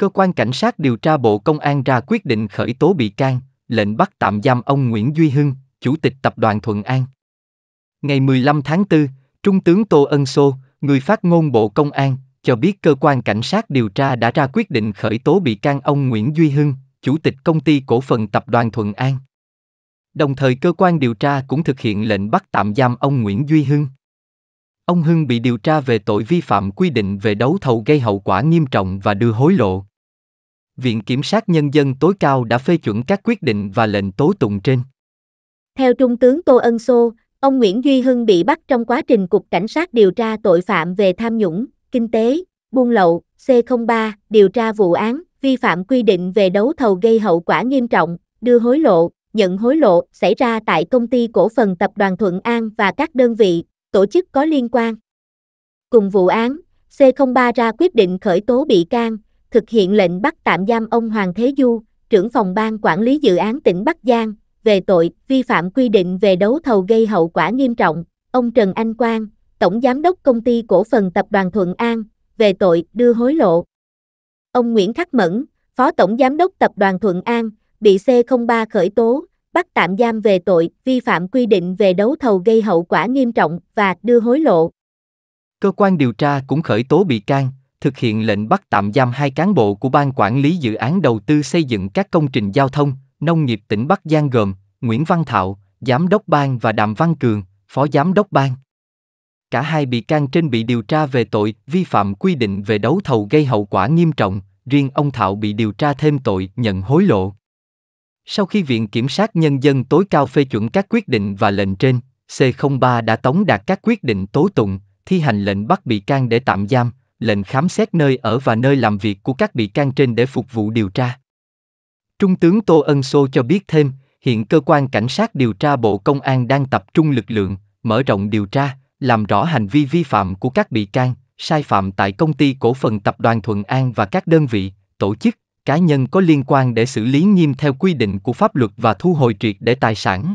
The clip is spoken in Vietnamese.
Cơ quan Cảnh sát điều tra Bộ Công an ra quyết định khởi tố bị can, lệnh bắt tạm giam ông Nguyễn Duy Hưng, Chủ tịch Tập đoàn Thuận An. Ngày 15 tháng 4, Trung tướng Tô Ân Sô, người phát ngôn Bộ Công an, cho biết cơ quan cảnh sát điều tra đã ra quyết định khởi tố bị can ông Nguyễn Duy Hưng, Chủ tịch Công ty Cổ phần Tập đoàn Thuận An. Đồng thời cơ quan điều tra cũng thực hiện lệnh bắt tạm giam ông Nguyễn Duy Hưng. Ông Hưng bị điều tra về tội vi phạm quy định về đấu thầu gây hậu quả nghiêm trọng và đưa hối lộ. Viện Kiểm sát Nhân dân tối cao đã phê chuẩn các quyết định và lệnh tố tụng trên. Theo Trung tướng Tô Ân Sô, ông Nguyễn Duy Hưng bị bắt trong quá trình Cục Cảnh sát điều tra tội phạm về tham nhũng, kinh tế, buôn lậu, C03, điều tra vụ án, vi phạm quy định về đấu thầu gây hậu quả nghiêm trọng, đưa hối lộ, nhận hối lộ xảy ra tại công ty cổ phần tập đoàn Thuận An và các đơn vị, tổ chức có liên quan. Cùng vụ án, C03 ra quyết định khởi tố bị can, thực hiện lệnh bắt tạm giam ông Hoàng Thế Du, trưởng phòng ban quản lý dự án tỉnh Bắc Giang, về tội vi phạm quy định về đấu thầu gây hậu quả nghiêm trọng, ông Trần Anh Quang, tổng giám đốc công ty cổ phần tập đoàn Thuận An, về tội đưa hối lộ. Ông Nguyễn Khắc Mẫn, phó tổng giám đốc tập đoàn Thuận An, bị C03 khởi tố, bắt tạm giam về tội vi phạm quy định về đấu thầu gây hậu quả nghiêm trọng và đưa hối lộ. Cơ quan điều tra cũng khởi tố bị can, thực hiện lệnh bắt tạm giam hai cán bộ của Ban Quản lý Dự án Đầu tư xây dựng các công trình giao thông, nông nghiệp tỉnh Bắc Giang gồm Nguyễn Văn Thạo, Giám đốc Ban và Đàm Văn Cường, Phó Giám đốc Ban. Cả hai bị can trên bị điều tra về tội vi phạm quy định về đấu thầu gây hậu quả nghiêm trọng, riêng ông Thạo bị điều tra thêm tội nhận hối lộ. Sau khi Viện Kiểm sát Nhân dân tối cao phê chuẩn các quyết định và lệnh trên, C03 đã tống đạt các quyết định tố tụng, thi hành lệnh bắt bị can để tạm giam, lệnh khám xét nơi ở và nơi làm việc của các bị can trên để phục vụ điều tra. Trung tướng Tô Ân Sô cho biết thêm, hiện cơ quan cảnh sát điều tra Bộ Công an đang tập trung lực lượng, mở rộng điều tra, làm rõ hành vi vi phạm của các bị can, sai phạm tại công ty cổ phần tập đoàn Thuận An và các đơn vị, tổ chức, cá nhân có liên quan để xử lý nghiêm theo quy định của pháp luật và thu hồi triệt để tài sản.